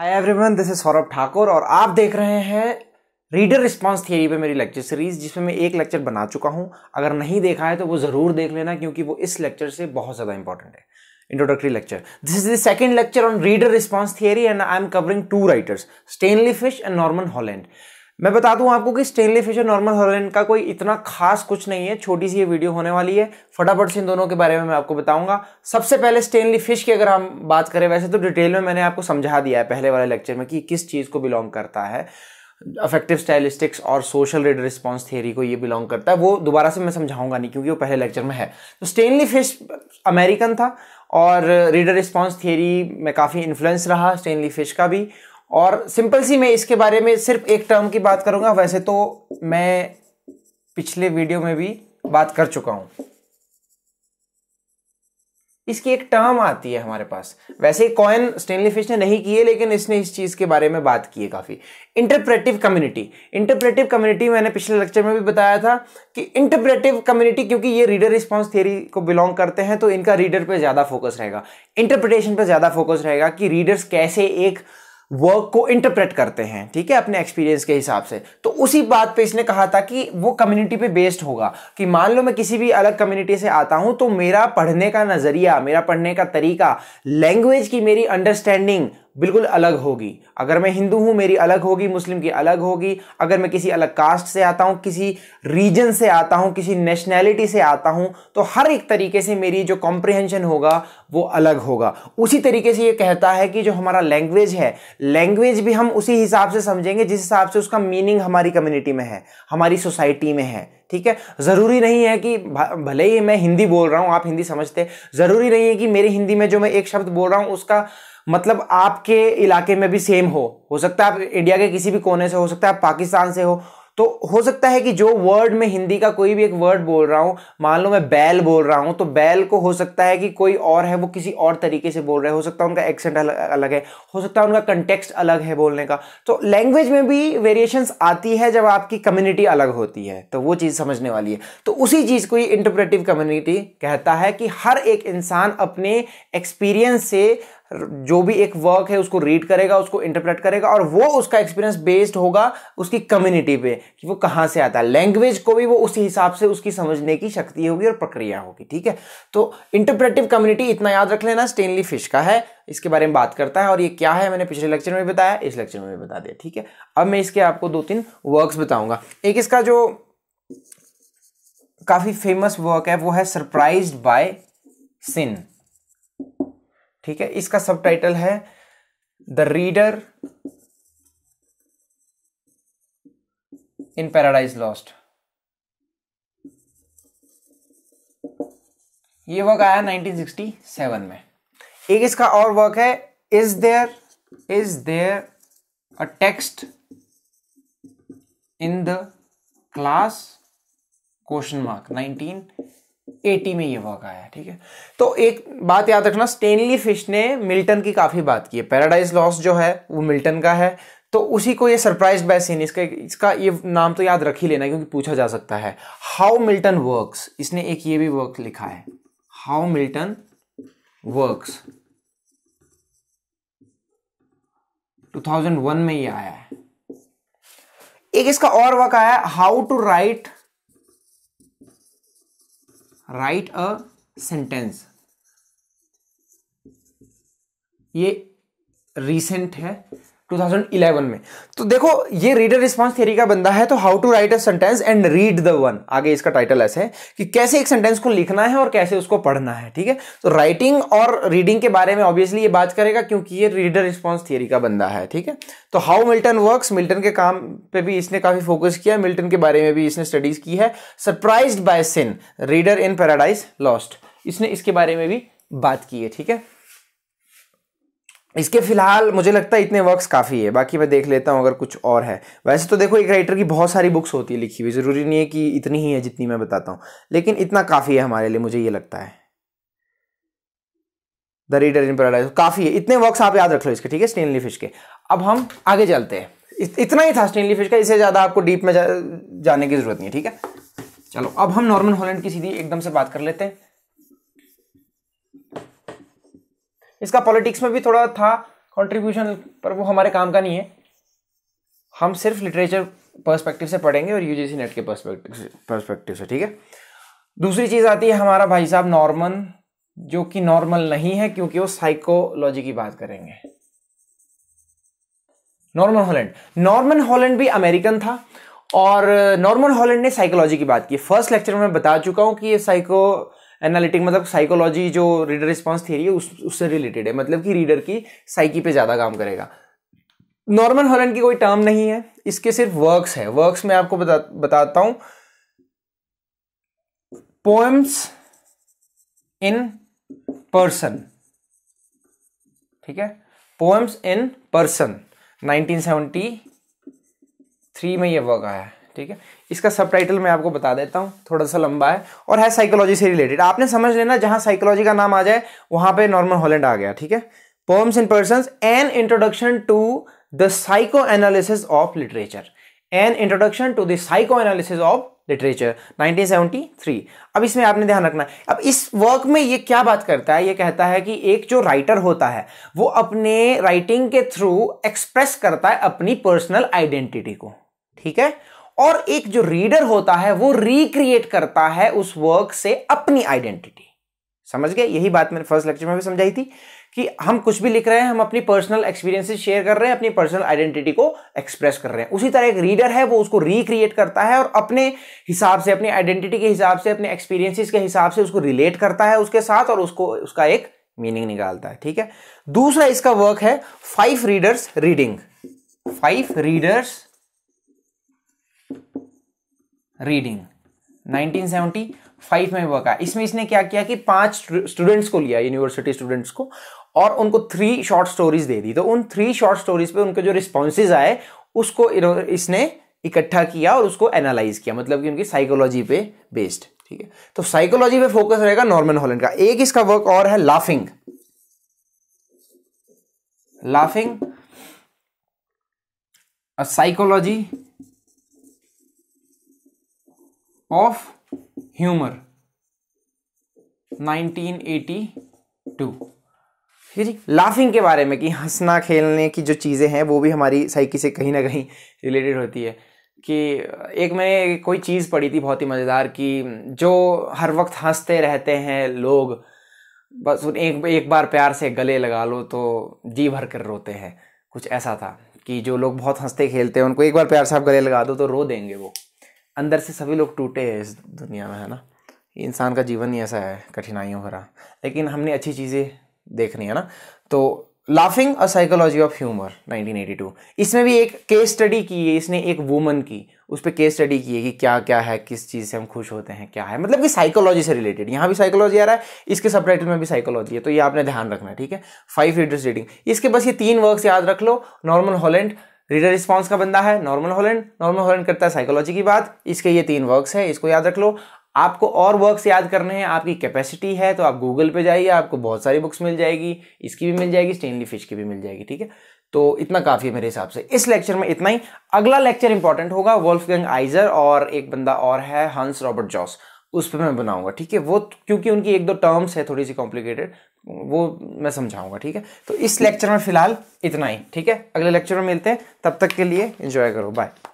hi everyone this is Saurabh Thakur और आप देख रहे हैं रीडर रिस्पांस थियरी पे मेरी लेक्चर सीरीज जिसमें मैं एक लेक्चर बना चुका हूं अगर नहीं देखा है तो वो ज़रूर देख लेना क्योंकि वो इस लेक्चर से बहुत ज़्यादा इंपॉर्टेंट है introductory lecture this is the second lecture on reader response theory and I am covering two writers Stanley Fish and Norman Holland मैं बता दूं आपको कि स्टेनली फिशर नॉर्मल हॉलैंड का कोई इतना खास कुछ नहीं है छोटी सी ये वीडियो होने वाली है फटाफट से इन दोनों के बारे में मैं आपको बताऊंगा सबसे पहले स्टेनली फिश की अगर हम बात करें वैसे तो डिटेल में मैंने आपको समझा दिया है पहले वाले लेक्चर में कि किस चीज़ को बिलोंग करता है अफेक्टिव स्टाइलिस्टिक्स और सोशल रेड रिस्पॉन्स थ्योरी को ये बिलोंग करता है वो दोबारा से मैं समझाऊंगा नहीं क्योंकि वो पहले लेक्चर में है तो स्टेनली फिश अमेरिकन था और रीडर रिस्पॉन्स थियरी में काफ़ी इन्फ्लुएंस रहा स्टेनली फिश का भी और सिंपल सी मैं इसके बारे में सिर्फ एक टर्म की बात करूंगा वैसे तो मैं पिछले वीडियो में भी बात कर चुका हूं इसकी एक टर्म आती है हमारे पास वैसे कॉइन स्टेनली फिश ने नहीं किए लेकिन इसने इस चीज के बारे में बात की है काफी इंटरप्रेटिव कम्युनिटी इंटरप्रेटिव कम्युनिटी मैंने पिछले लेक्चर में भी बताया था कि इंटरप्रेटिव कम्युनिटी क्योंकि ये रीडर रिस्पॉन्स थियरी को बिलोंग करते हैं तो इनका रीडर पर ज्यादा फोकस रहेगा इंटरप्रिटेशन पर ज्यादा फोकस रहेगा कि रीडर्स कैसे एक वर्क को इंटरप्रेट करते हैं ठीक है अपने एक्सपीरियंस के हिसाब से तो उसी बात पे इसने कहा था कि वो कम्युनिटी पे बेस्ड होगा कि मान लो मैं किसी भी अलग कम्युनिटी से आता हूं तो मेरा पढ़ने का नज़रिया मेरा पढ़ने का तरीका लैंग्वेज की मेरी अंडरस्टैंडिंग बिल्कुल अलग होगी अगर मैं हिंदू हूँ मेरी अलग होगी मुस्लिम की अलग होगी अगर मैं किसी अलग कास्ट से आता हूँ किसी रीजन से आता हूँ किसी नेशनैलिटी से आता हूँ तो हर एक तरीके से मेरी जो कॉम्प्रिहेंशन होगा वो अलग होगा उसी तरीके से ये कहता है कि जो हमारा लैंग्वेज है लैंग्वेज भी हम उसी हिसाब से समझेंगे जिस हिसाब से उसका मीनिंग हमारी कम्युनिटी में है हमारी सोसाइटी में है ठीक है ज़रूरी नहीं है कि भले ही मैं हिंदी बोल रहा हूं आप हिंदी समझते ज़रूरी नहीं है कि मेरी हिंदी में जो मैं एक शब्द बोल रहा हूँ उसका मतलब आपके इलाके में भी सेम हो हो सकता है आप इंडिया के किसी भी कोने से हो सकता है आप पाकिस्तान से हो तो हो सकता है कि जो वर्ड में हिंदी का कोई भी एक वर्ड बोल रहा हूँ मान लो मैं बैल बोल रहा हूँ तो बैल को हो सकता है कि कोई और है वो किसी और तरीके से बोल रहे हो सकता है उनका एक्सेंट अलग अलग है हो सकता है उनका कंटेक्स्ट अलग है बोलने का तो लैंग्वेज में भी वेरिएशंस आती है जब आपकी कम्युनिटी अलग होती है तो वो चीज़ समझने वाली है तो उसी चीज़ को ही इंटरप्रेटिव कम्युनिटी कहता है कि हर एक इंसान अपने एक्सपीरियंस से जो भी एक वर्क है उसको रीड करेगा उसको इंटरप्रेट करेगा और वो उसका एक्सपीरियंस बेस्ड होगा उसकी कम्युनिटी पे कि वो कहाँ से आता है लैंग्वेज को भी वो उसी हिसाब से उसकी समझने की शक्ति होगी और प्रक्रिया होगी ठीक है तो इंटरप्रेटिव कम्युनिटी इतना याद रख लेना स्टेनली फिश का है इसके बारे में बात करता है और ये क्या है मैंने पिछले लेक्चर में बताया इस लेक्चर में भी बता दिया ठीक है अब मैं इसके आपको दो तीन वर्क्स बताऊंगा एक इसका जो काफ़ी फेमस वर्क है वो है सरप्राइज बाय सिंह ठीक है इसका सबटाइटल है the reader in Paradise Lost ये वर्क आया 1967 में एक इसका और वर्क है is there is there a text in the class question mark 1880 में ये वर्क आया ठीक है तो एक बात याद रखना स्टेनली फिश ने मिल्टन की काफ़ी बात की है पैराडाइज लॉस जो है वो मिल्टन का है तो उसी को ये सरप्राइज बाय सीन इसका इसका ये नाम तो याद रख ही लेना क्योंकि पूछा जा सकता है हाउ मिल्टन वर्क्स इसने एक ये भी वर्क लिखा है हाउ मिल्टन वर्क्स 2001 में ये आया है एक इसका और वर्क आया how to write write a sentence ये रिसेंट है 2011 में तो देखो ये रीडर रिस्पॉन्स थियरी का बंदा है तो how to write a sentence and read the one आगे इसका टाइटल ऐसे है कि कैसे एक सेंटेंस को लिखना है और कैसे उसको पढ़ना है ठीक है तो राइटिंग और रीडिंग के बारे में ऑब्वियसली ये बात करेगा क्योंकि ये रीडर रिस्पॉन्स थियरी का बंदा है ठीक है तो हाउ मिल्टन वर्क मिल्टन के काम पे भी इसने काफी फोकस किया मिल्टन के बारे में भी इसने स्टडीज की है surprise by sin reader in Paradise Lost इसने इसके बारे में भी बात की है ठीक है इसके फिलहाल मुझे लगता है इतने वर्क्स काफ़ी है बाकी मैं देख लेता हूँ अगर कुछ और है वैसे तो देखो एक राइटर की बहुत सारी बुक्स होती है लिखी हुई ज़रूरी नहीं है कि इतनी ही है जितनी मैं बताता हूँ लेकिन इतना काफ़ी है हमारे लिए मुझे ये लगता है द रीडर इन पैराडाइज काफ़ी है इतने वर्क्स आप याद रख लो इसके ठीक है स्टेनली फिश के अब हम आगे चलते हैं इतना ही था स्टेनली फिश का इससे ज़्यादा आपको डीप में जा, जाने की ज़रूरत नहीं है ठीक है चलो अब हम नॉर्मन हॉलैंड की सीधी एकदम से बात कर लेते हैं इसका पॉलिटिक्स में भी थोड़ा था कॉन्ट्रीब्यूशन पर वो हमारे काम का नहीं है हम सिर्फ लिटरेचर पर्सपेक्टिव से पढ़ेंगे और यूजीसी नेट के पर्सपेक्टिव से ठीक है दूसरी चीज़ आती है हमारा भाई साहब नॉर्मल जो कि नॉर्मल नहीं है क्योंकि वो साइकोलॉजी की बात करेंगे नॉर्मन हॉलैंड नॉर्मन हॉलैंड भी अमेरिकन था और नॉर्मन हॉलैंड ने साइकोलॉजी की बात की फर्स्ट लेक्चर में बता चुका हूं कि ये साइको एनालिटिक मतलब साइकोलॉजी जो रीडर रिस्पॉन्स थे है उस उससे रिलेटेड है मतलब कि रीडर की साइकी पे ज़्यादा काम करेगा नॉर्मल हॉलैंड की कोई टर्म नहीं है इसके सिर्फ वर्क्स है वर्क्स में आपको बता, बताता हूं पोएम्स इन पर्सन ठीक है पोएम्स इन पर्सन 1973 में ये वर्क आया है ठीक है इसका सब टाइटल मैं आपको बता देता हूँ थोड़ा सा लंबा है और है साइकोलॉजी से रिलेटेड आपने समझ लेना जहाँ साइकोलॉजी का नाम आ जाए वहाँ पे नॉर्मल हॉलैंड आ गया ठीक है poems in person an introduction to the psychoanalysis of literature an introduction to the psychoanalysis of literature 1973 अब इसमें आपने ध्यान रखना अब इस वर्क में ये क्या बात करता है ये कहता है कि एक जो राइटर होता है वो अपने राइटिंग के थ्रू एक्सप्रेस करता है अपनी पर्सनल आइडेंटिटी को ठीक है और एक जो रीडर होता है वो रिक्रिएट करता है उस वर्क से अपनी आइडेंटिटी समझ गए यही बात मैंने फर्स्ट लेक्चर में भी समझाई थी कि हम कुछ भी लिख रहे हैं हम अपनी पर्सनल एक्सपीरियंसेस शेयर कर रहे हैं अपनी पर्सनल आइडेंटिटी को एक्सप्रेस कर रहे हैं उसी तरह एक रीडर है वो उसको रिक्रिएट करता है और अपने हिसाब से अपनी आइडेंटिटी के हिसाब से अपने एक्सपीरियंसिस के हिसाब से उसको रिलेट करता है उसके साथ और उसको उसका एक मीनिंग निकालता है ठीक है दूसरा इसका वर्क है five readers reading five readers reading 1975 में हुआ का इसमें इसने क्या किया कि पांच स्टूडेंट्स को लिया यूनिवर्सिटी स्टूडेंट्स को और उनको थ्री शॉर्ट स्टोरीज दे दी तो उन थ्री शॉर्ट स्टोरीज पे उनके जो रिस्पॉन्सेज आए उसको इसने इकट्ठा किया और उसको एनालाइज किया मतलब कि उनकी साइकोलॉजी पे बेस्ड ठीक है तो साइकोलॉजी पे फोकस रहेगा नॉर्मन हॉलैंड का एक इसका वर्क और है laughing laughing psychology of humour 1982 ठीक जी लाफिंग के बारे में कि हंसना खेलने की जो चीज़ें हैं वो भी हमारी साइकी से कहीं ना कहीं रिलेटेड होती है कि एक मैंने कोई चीज़ पढ़ी थी बहुत ही मज़ेदार कि जो हर वक्त हंसते रहते हैं लोग बस एक एक बार प्यार से गले लगा लो तो जी भर कर रोते हैं कुछ ऐसा था कि जो लोग बहुत हंसते खेलते हैं उनको एक बार प्यार से आप गले लगा दो तो रो देंगे वो अंदर से सभी लोग टूटे हैं इस दुनिया में है ना इंसान का जीवन ही ऐसा है कठिनाइयों भरा लेकिन हमने अच्छी चीज़ें देखनी है ना तो laughing a psychology of humour 1982 इसमें भी एक केस स्टडी की है इसने एक वुमन की उस पर केस स्टडी की है कि क्या क्या है किस चीज़ से हम खुश होते हैं क्या है मतलब कि साइकोलॉजी से रिलेटेड यहाँ भी साइकोलॉजी आ रहा है इसके सब में भी साइकोलॉजी है तो ये आपने ध्यान रखना है ठीक है फाइव रीडर्स रीडिंग इसके बस ये तीन वर्क्स याद रख लो नॉर्मल हॉलैंड रीडर रिस्पॉन्स का बंदा है नॉर्मल होलैंड नॉर्मल होलैंड करता है साइकोलॉजी की बात इसके ये तीन वर्क्स है इसको याद रख लो आपको और वर्क्स याद करने हैं आपकी कैपेसिटी है तो आप गूगल पे जाइए आपको बहुत सारी बुक्स मिल जाएगी इसकी भी मिल जाएगी स्टेनली फिश की भी मिल जाएगी ठीक है तो इतना काफ़ी है मेरे हिसाब से इस लेक्चर में इतना ही अगला लेक्चर इंपॉर्टेंट होगा वोल्फ आइजर और एक बंदा और है हंस रॉबर्ट जॉस उस पर मैं बनाऊंगा ठीक है वो क्योंकि उनकी एक दो टर्म्स है थोड़ी सी कॉम्प्लिकेटेड वो मैं समझाऊंगा ठीक है तो इस लेक्चर में फिलहाल इतना ही ठीक है अगले लेक्चर में मिलते हैं तब तक के लिए एंजॉय करो बाय